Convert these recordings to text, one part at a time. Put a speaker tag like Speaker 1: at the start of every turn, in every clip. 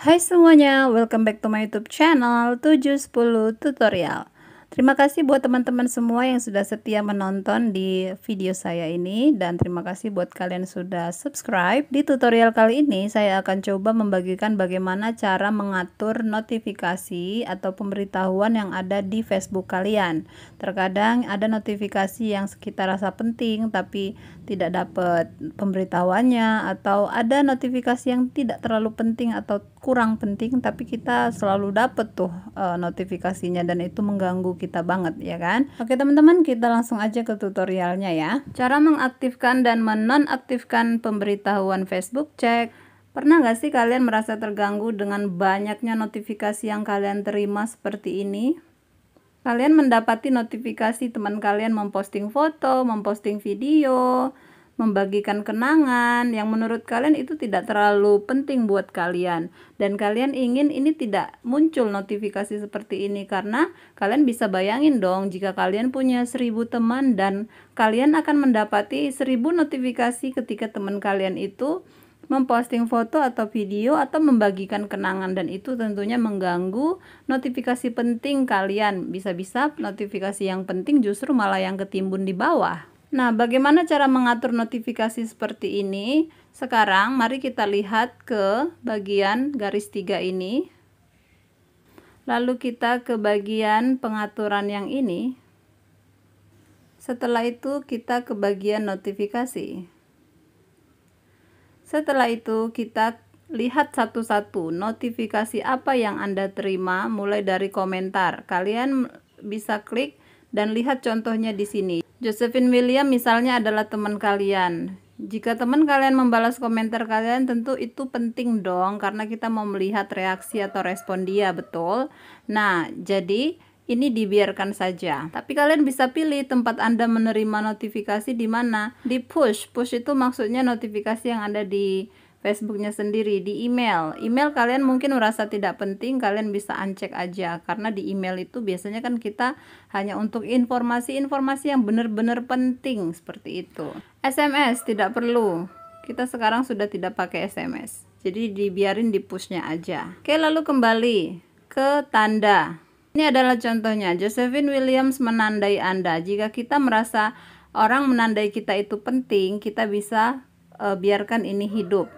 Speaker 1: Hai semuanya, welcome back to my YouTube channel 710 Tutorial. Terima kasih buat teman-teman semua yang sudah setia menonton di video saya ini dan terima kasih buat kalian sudah subscribe. Di tutorial kali ini saya akan coba membagikan bagaimana cara mengatur notifikasi atau pemberitahuan yang ada di Facebook kalian. Terkadang ada notifikasi yang sekitar rasa penting tapi tidak dapat pemberitahuannya atau ada notifikasi yang tidak terlalu penting atau kurang penting tapi kita selalu dapet tuh e, notifikasinya dan itu mengganggu kita banget ya kan oke teman-teman kita langsung aja ke tutorialnya ya cara mengaktifkan dan menonaktifkan pemberitahuan Facebook cek Pernah nggak sih kalian merasa terganggu dengan banyaknya notifikasi yang kalian terima seperti ini? Kalian mendapati notifikasi teman kalian memposting foto, memposting video, membagikan kenangan yang menurut kalian itu tidak terlalu penting buat kalian dan kalian ingin ini tidak muncul notifikasi seperti ini karena kalian bisa bayangin dong jika kalian punya seribu teman dan kalian akan mendapati seribu notifikasi ketika teman kalian itu memposting foto atau video atau membagikan kenangan dan itu tentunya mengganggu notifikasi penting kalian. Bisa-bisa notifikasi yang penting justru malah yang ketimbun di bawah. Nah, bagaimana cara mengatur notifikasi seperti ini? Sekarang mari kita lihat ke bagian garis tiga ini. Lalu kita ke bagian pengaturan yang ini. Setelah itu kita ke bagian notifikasi. Setelah itu kita lihat satu-satu notifikasi apa yang Anda terima mulai dari komentar. Kalian bisa klik dan lihat contohnya di sini. Josephine William misalnya adalah teman kalian. Jika teman kalian membalas komentar kalian tentu itu penting dong karena kita mau melihat reaksi atau respon dia, betul? Nah, jadi ini dibiarkan saja. Tapi kalian bisa pilih tempat Anda menerima notifikasi di mana. Di push. Push itu maksudnya notifikasi yang ada di Facebooknya sendiri di email. Email kalian mungkin merasa tidak penting, kalian bisa uncheck aja karena di email itu biasanya kan kita hanya untuk informasi-informasi yang benar-benar penting seperti itu. SMS tidak perlu. Kita sekarang sudah tidak pakai SMS. Jadi dibiarin di pushnya aja. Oke, lalu kembali ke tanda. Ini adalah contohnya. Josephine Williams menandai Anda. Jika kita merasa orang menandai kita itu penting, kita bisa uh, biarkan ini hidup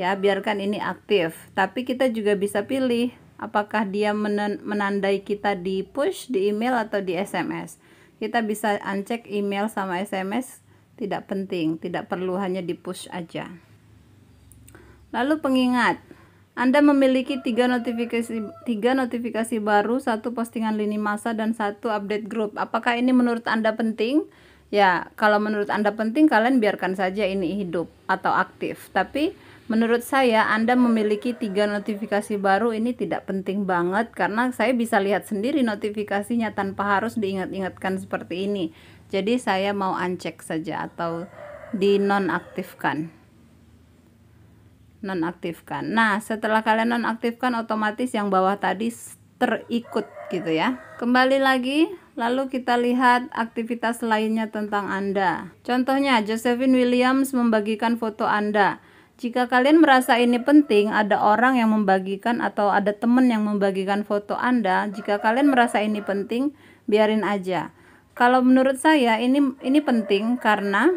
Speaker 1: ya biarkan ini aktif tapi kita juga bisa pilih apakah dia menandai kita di push di email atau di SMS kita bisa uncheck email sama SMS tidak penting tidak perlu hanya di push aja lalu pengingat anda memiliki tiga notifikasi, tiga notifikasi baru, satu postingan lini masa, dan satu update grup. Apakah ini menurut Anda penting? Ya, kalau menurut Anda penting, kalian biarkan saja ini hidup atau aktif. Tapi Menurut saya Anda memiliki tiga notifikasi baru ini tidak penting banget karena saya bisa lihat sendiri notifikasinya tanpa harus diingat-ingatkan seperti ini. Jadi saya mau uncheck saja atau dinonaktifkan nonaktifkan. Nah, setelah kalian nonaktifkan otomatis yang bawah tadi terikut gitu ya. Kembali lagi, lalu kita lihat aktivitas lainnya tentang Anda. Contohnya, Josephine Williams membagikan foto Anda. Jika kalian merasa ini penting, ada orang yang membagikan atau ada teman yang membagikan foto Anda, jika kalian merasa ini penting, biarin aja. Kalau menurut saya ini ini penting karena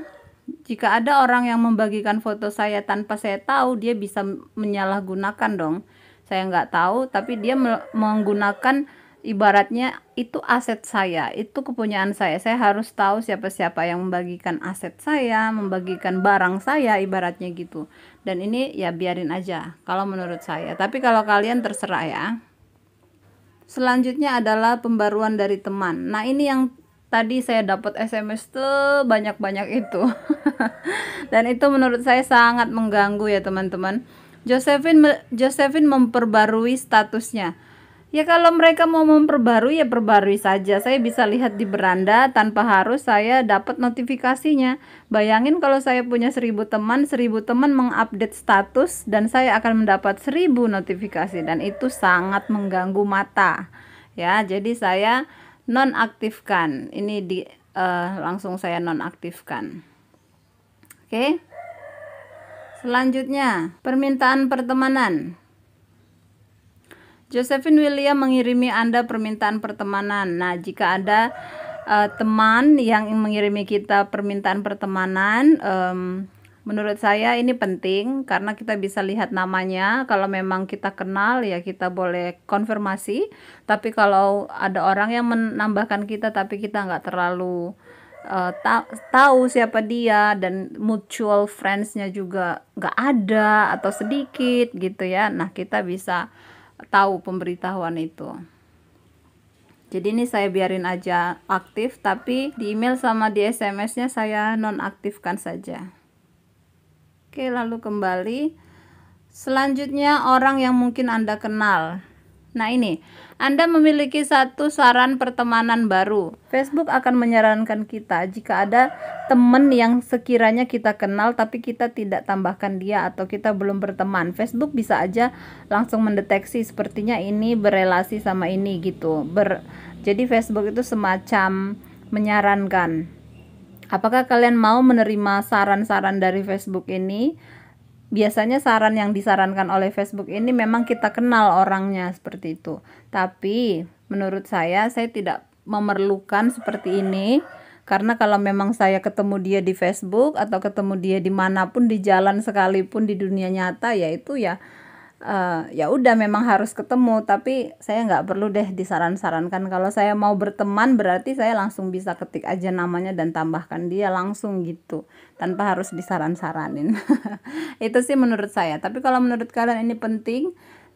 Speaker 1: jika ada orang yang membagikan foto saya tanpa saya tahu, dia bisa menyalahgunakan dong. Saya nggak tahu, tapi dia menggunakan ibaratnya itu aset saya, itu kepunyaan saya. Saya harus tahu siapa-siapa yang membagikan aset saya, membagikan barang saya ibaratnya gitu. Dan ini ya biarin aja kalau menurut saya. Tapi kalau kalian terserah ya. Selanjutnya adalah pembaruan dari teman. Nah, ini yang tadi saya dapat SMS tuh banyak-banyak itu. Dan itu menurut saya sangat mengganggu ya, teman-teman. Josephine Josephine memperbarui statusnya. Ya kalau mereka mau memperbarui ya perbarui saja. Saya bisa lihat di beranda tanpa harus saya dapat notifikasinya. Bayangin kalau saya punya seribu teman, seribu teman mengupdate status dan saya akan mendapat seribu notifikasi dan itu sangat mengganggu mata. Ya, jadi saya nonaktifkan. Ini di uh, langsung saya nonaktifkan. Oke. Okay. Selanjutnya, permintaan pertemanan. Josephine William mengirimi Anda permintaan pertemanan. Nah, jika ada uh, eh, teman yang mengirimi kita permintaan pertemanan, um, menurut saya ini penting karena kita bisa lihat namanya kalau memang kita kenal ya kita boleh konfirmasi tapi kalau ada orang yang menambahkan kita tapi kita nggak terlalu uh, ta tahu siapa dia dan mutual friends-nya juga nggak ada atau sedikit gitu ya nah kita bisa tahu pemberitahuan itu jadi ini saya biarin aja aktif tapi di email sama di sms nya saya nonaktifkan saja oke lalu kembali selanjutnya orang yang mungkin anda kenal Nah ini, Anda memiliki satu saran pertemanan baru. Facebook akan menyarankan kita jika ada teman yang sekiranya kita kenal tapi kita tidak tambahkan dia atau kita belum berteman. Facebook bisa aja langsung mendeteksi sepertinya ini berelasi sama ini gitu. Ber Jadi Facebook itu semacam menyarankan. Apakah kalian mau menerima saran-saran dari Facebook ini? biasanya saran yang disarankan oleh Facebook ini memang kita kenal orangnya seperti itu. Tapi menurut saya saya tidak memerlukan seperti ini karena kalau memang saya ketemu dia di Facebook atau ketemu dia dimanapun di jalan sekalipun di dunia nyata ya itu ya uh, ya udah memang harus ketemu tapi saya nggak perlu deh disaran-sarankan kalau saya mau berteman berarti saya langsung bisa ketik aja namanya dan tambahkan dia langsung gitu tanpa harus disaran-saranin itu sih menurut saya tapi kalau menurut kalian ini penting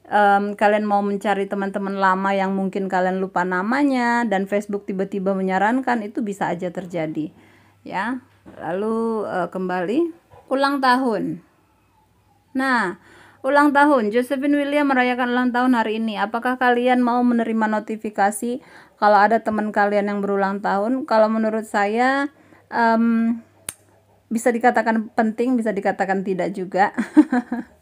Speaker 1: um, kalian mau mencari teman-teman lama yang mungkin kalian lupa namanya dan Facebook tiba-tiba menyarankan itu bisa aja terjadi ya lalu uh, kembali ulang tahun nah Ulang tahun, Josephine William merayakan ulang tahun hari ini. Apakah kalian mau menerima notifikasi kalau ada teman kalian yang berulang tahun? Kalau menurut saya um, bisa dikatakan penting, bisa dikatakan tidak juga.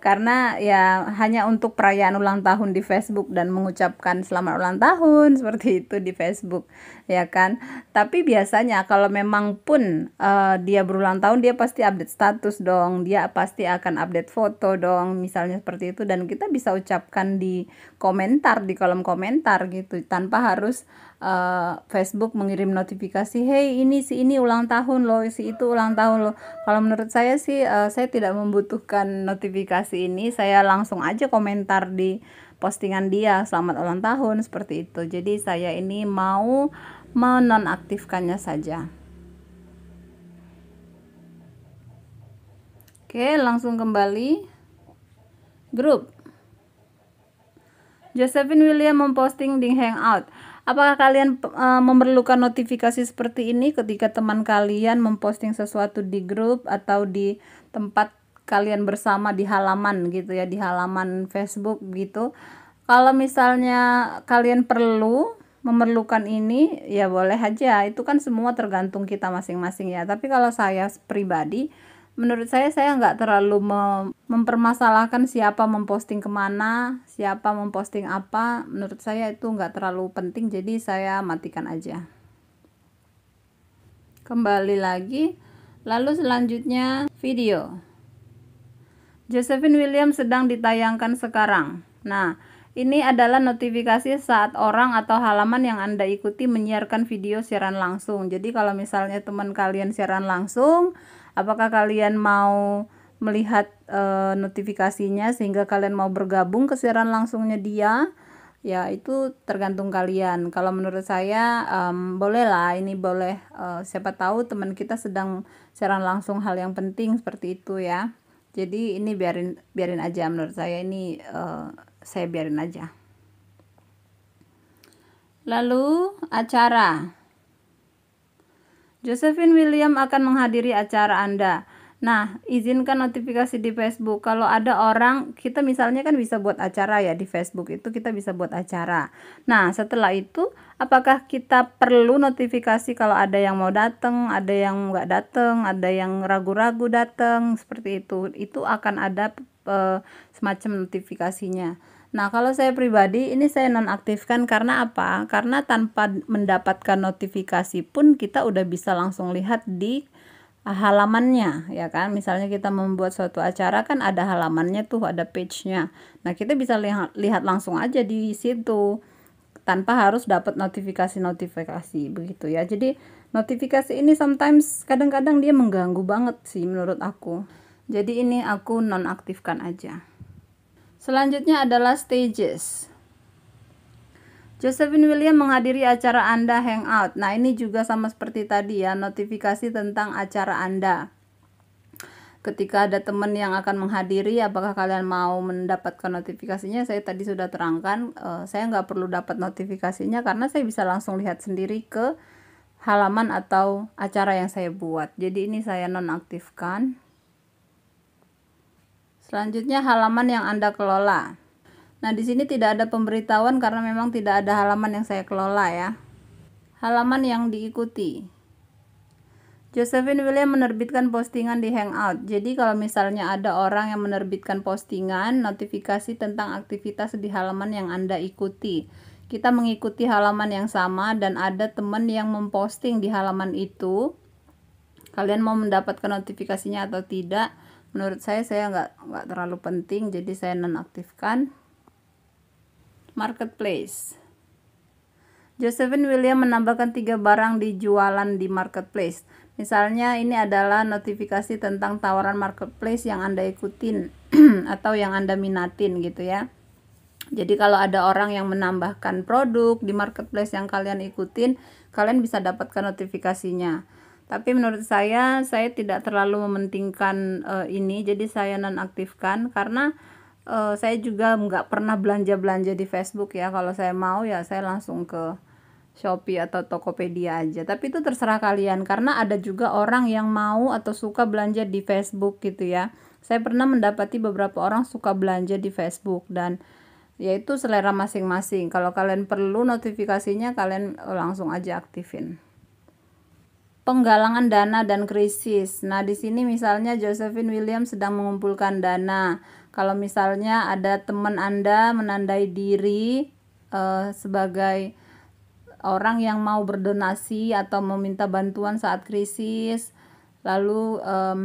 Speaker 1: karena ya hanya untuk perayaan ulang tahun di Facebook dan mengucapkan selamat ulang tahun seperti itu di Facebook ya kan tapi biasanya kalau memang pun uh, dia berulang tahun dia pasti update status dong dia pasti akan update foto dong misalnya seperti itu dan kita bisa ucapkan di komentar di kolom komentar gitu tanpa harus uh, Facebook mengirim notifikasi, hey ini si ini ulang tahun loh, si itu ulang tahun loh. Kalau menurut saya sih, uh, saya tidak membutuhkan notifikasi ini. Saya langsung aja komentar di postingan dia, selamat ulang tahun seperti itu. Jadi saya ini mau menonaktifkannya saja. Oke, langsung kembali grup. Josephine William memposting di Hangout. Apakah kalian uh, memerlukan notifikasi seperti ini ketika teman kalian memposting sesuatu di grup atau di tempat kalian bersama di halaman gitu ya, di halaman Facebook gitu. Kalau misalnya kalian perlu memerlukan ini ya boleh aja itu kan semua tergantung kita masing-masing ya tapi kalau saya pribadi menurut saya saya nggak terlalu mempermasalahkan siapa memposting kemana siapa memposting apa menurut saya itu nggak terlalu penting jadi saya matikan aja kembali lagi lalu selanjutnya video Josephine william sedang ditayangkan sekarang nah ini adalah notifikasi saat orang atau halaman yang Anda ikuti menyiarkan video siaran langsung. Jadi kalau misalnya teman kalian siaran langsung, Apakah kalian mau melihat e, notifikasinya sehingga kalian mau bergabung ke siaran langsungnya dia? Ya, itu tergantung kalian. Kalau menurut saya um, bolehlah ini boleh uh, siapa tahu teman kita sedang siaran langsung hal yang penting seperti itu ya. Jadi ini biarin biarin aja menurut saya ini uh, saya biarin aja. Lalu acara Josephine William akan menghadiri acara Anda. Nah, izinkan notifikasi di Facebook. Kalau ada orang, kita misalnya kan bisa buat acara ya di Facebook itu kita bisa buat acara. Nah, setelah itu apakah kita perlu notifikasi kalau ada yang mau datang, ada yang nggak datang, ada yang ragu-ragu datang, seperti itu. Itu akan ada e, semacam notifikasinya. Nah, kalau saya pribadi ini saya nonaktifkan karena apa? Karena tanpa mendapatkan notifikasi pun kita udah bisa langsung lihat di ah, halamannya ya kan misalnya kita membuat suatu acara kan ada halamannya tuh ada page-nya nah kita bisa lihat, lihat langsung aja di situ tanpa harus dapat notifikasi-notifikasi begitu ya jadi notifikasi ini sometimes kadang-kadang dia mengganggu banget sih menurut aku jadi ini aku nonaktifkan aja Selanjutnya adalah stages. Josephine William menghadiri acara Anda Hangout. Nah, ini juga sama seperti tadi ya, notifikasi tentang acara Anda. Ketika ada teman yang akan menghadiri, apakah kalian mau mendapatkan notifikasinya? Saya tadi sudah terangkan, uh, saya nggak perlu dapat notifikasinya karena saya bisa langsung lihat sendiri ke halaman atau acara yang saya buat. Jadi ini saya nonaktifkan. Selanjutnya halaman yang Anda kelola. Nah, di sini tidak ada pemberitahuan karena memang tidak ada halaman yang saya kelola ya. Halaman yang diikuti. Josephine William menerbitkan postingan di Hangout. Jadi kalau misalnya ada orang yang menerbitkan postingan, notifikasi tentang aktivitas di halaman yang Anda ikuti. Kita mengikuti halaman yang sama dan ada teman yang memposting di halaman itu. Kalian mau mendapatkan notifikasinya atau tidak? menurut saya saya nggak nggak terlalu penting jadi saya nonaktifkan marketplace Josephine William menambahkan tiga barang di di marketplace. Misalnya ini adalah notifikasi tentang tawaran marketplace yang Anda ikutin atau yang Anda minatin gitu ya. Jadi kalau ada orang yang menambahkan produk di marketplace yang kalian ikutin, kalian bisa dapatkan notifikasinya tapi menurut saya saya tidak terlalu mementingkan uh, ini jadi saya nonaktifkan karena uh, saya juga nggak pernah belanja-belanja di Facebook ya kalau saya mau ya saya langsung ke Shopee atau Tokopedia aja tapi itu terserah kalian karena ada juga orang yang mau atau suka belanja di Facebook gitu ya saya pernah mendapati beberapa orang suka belanja di Facebook dan yaitu selera masing-masing kalau kalian perlu notifikasinya kalian eh, langsung aja aktifin penggalangan dana dan krisis. Nah, di sini misalnya Josephine Williams sedang mengumpulkan dana. Kalau misalnya ada teman Anda menandai diri uh, sebagai orang yang mau berdonasi atau meminta bantuan saat krisis, lalu um,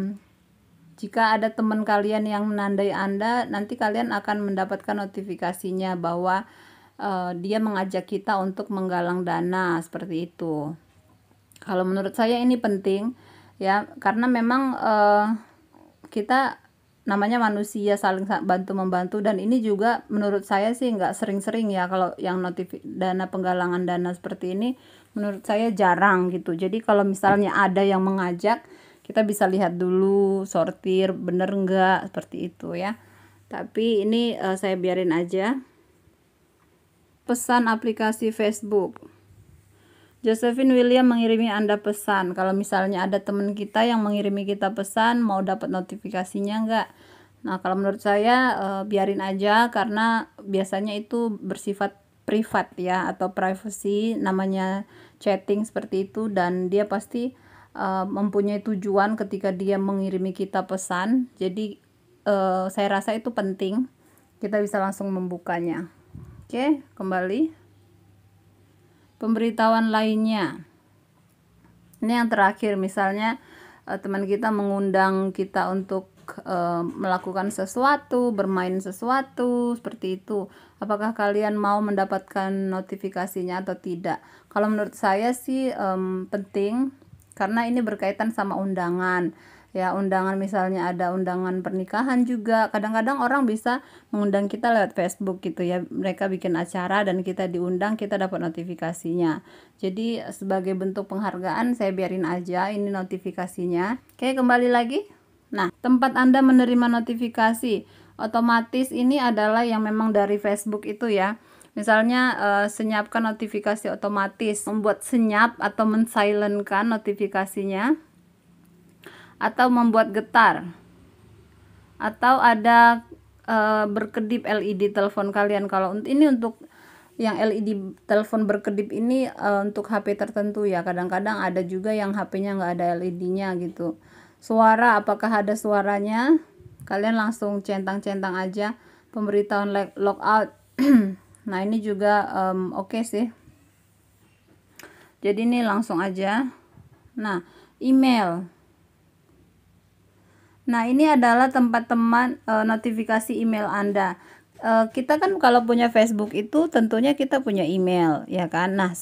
Speaker 1: jika ada teman kalian yang menandai Anda, nanti kalian akan mendapatkan notifikasinya bahwa uh, dia mengajak kita untuk menggalang dana seperti itu. Kalau menurut saya ini penting ya karena memang uh, kita namanya manusia saling bantu membantu dan ini juga menurut saya sih nggak sering-sering ya kalau yang notif dana penggalangan dana seperti ini menurut saya jarang gitu jadi kalau misalnya ada yang mengajak kita bisa lihat dulu sortir bener nggak seperti itu ya tapi ini uh, saya biarin aja pesan aplikasi Facebook Josephine William mengirimi Anda pesan. Kalau misalnya ada teman kita yang mengirimi kita pesan, mau dapat notifikasinya enggak? Nah, kalau menurut saya e, biarin aja karena biasanya itu bersifat privat ya atau privacy namanya chatting seperti itu dan dia pasti e, mempunyai tujuan ketika dia mengirimi kita pesan. Jadi e, saya rasa itu penting. Kita bisa langsung membukanya. Oke, kembali pemberitahuan lainnya ini yang terakhir misalnya eh, teman kita mengundang kita untuk eh, melakukan sesuatu bermain sesuatu seperti itu apakah kalian mau mendapatkan notifikasinya atau tidak kalau menurut saya sih penting karena ini berkaitan sama undangan ya undangan misalnya ada undangan pernikahan juga kadang-kadang orang bisa mengundang kita lewat Facebook gitu ya mereka bikin acara dan kita diundang kita dapat notifikasinya jadi sebagai bentuk penghargaan saya biarin aja ini notifikasinya oke kembali lagi nah tempat anda menerima notifikasi otomatis ini adalah yang memang dari Facebook itu ya Misalnya uh, senyapkan notifikasi otomatis, membuat senyap atau mensilentkan notifikasinya atau membuat getar atau ada eh, e, berkedip LED telepon kalian kalau ini untuk yang LED telepon berkedip ini e, untuk HP tertentu ya kadang-kadang ada juga yang HP-nya nggak ada LED-nya gitu suara apakah ada suaranya kalian langsung centang-centang aja pemberitahuan lockout nah ini juga um, oke okay sih jadi ini langsung aja nah email Nah, ini adalah tempat teman e, notifikasi email Anda. E, kita kan kalau punya Facebook itu tentunya kita punya email, ya kan? Nah,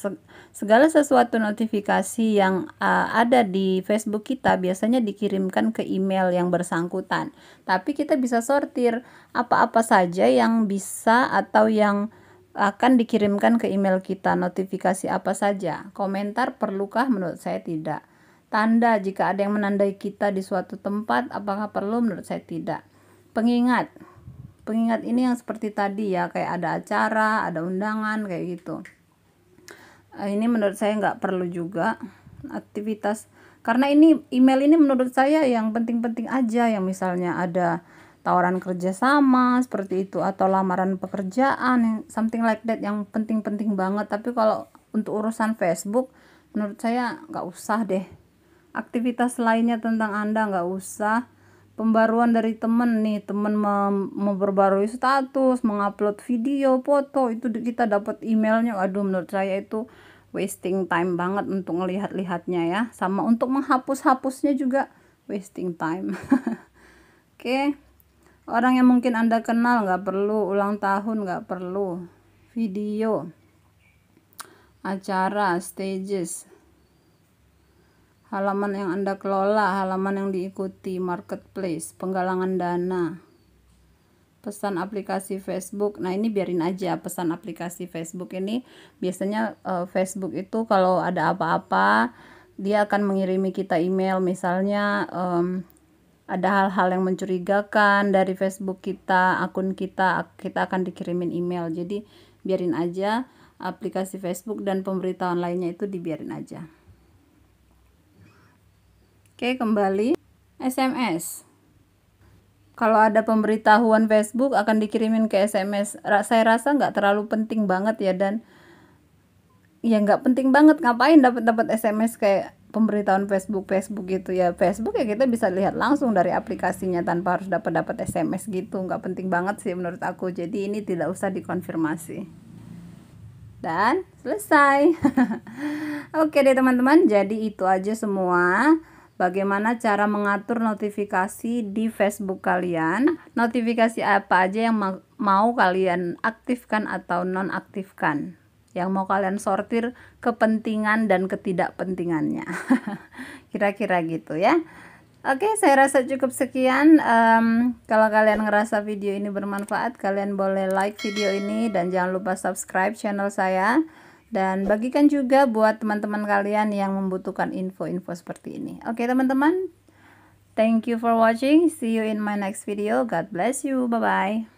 Speaker 1: segala sesuatu notifikasi yang e, ada di Facebook kita biasanya dikirimkan ke email yang bersangkutan. Tapi kita bisa sortir apa-apa saja yang bisa atau yang akan dikirimkan ke email kita notifikasi apa saja. Komentar perlukah menurut saya tidak. Tanda jika ada yang menandai kita di suatu tempat, apakah perlu? Menurut saya tidak. Pengingat, pengingat ini yang seperti tadi ya, kayak ada acara, ada undangan, kayak gitu. Eh, ini menurut saya nggak perlu juga aktivitas karena ini email ini menurut saya yang penting-penting aja yang misalnya ada tawaran kerjasama seperti itu atau lamaran pekerjaan something like that yang penting-penting banget tapi kalau untuk urusan Facebook menurut saya nggak usah deh aktivitas lainnya tentang Anda nggak usah pembaruan dari temen nih temen memperbarui status mengupload video foto itu kita dapat emailnya aduh menurut saya itu wasting time banget untuk ngelihat-lihatnya ya sama untuk menghapus-hapusnya juga wasting time oke okay. orang yang mungkin anda kenal nggak perlu ulang tahun nggak perlu video acara stages halaman yang Anda kelola, halaman yang diikuti, marketplace, penggalangan dana, pesan aplikasi Facebook. Nah, ini biarin aja pesan aplikasi Facebook ini. Biasanya uh, Facebook itu kalau ada apa-apa, dia akan mengirimi kita email misalnya um, ada hal-hal yang mencurigakan dari Facebook kita, akun kita, kita akan dikirimin email. Jadi biarin aja aplikasi Facebook dan pemberitahuan lainnya itu dibiarin aja. Oke, kembali SMS. Kalau ada pemberitahuan Facebook akan dikirimin ke SMS. Saya rasa nggak terlalu penting banget ya dan ya nggak penting banget ngapain dapat dapat SMS kayak pemberitahuan Facebook Facebook gitu ya Facebook ya kita bisa lihat langsung dari aplikasinya tanpa harus dapat dapat SMS gitu nggak penting banget sih menurut aku jadi ini tidak usah dikonfirmasi dan selesai oke deh teman-teman jadi itu aja semua bagaimana cara mengatur notifikasi di Facebook kalian. Notifikasi apa aja yang mau kalian aktifkan atau nonaktifkan. Yang mau kalian sortir kepentingan dan ketidakpentingannya. Kira-kira gitu ya. Oke, saya rasa cukup sekian. Um, kalau kalian ngerasa video ini bermanfaat, kalian boleh like video ini dan jangan lupa subscribe channel saya dan bagikan juga buat teman-teman kalian yang membutuhkan info-info seperti ini. Oke, okay, teman-teman. Thank you for watching. See you in my next video. God bless you. Bye-bye.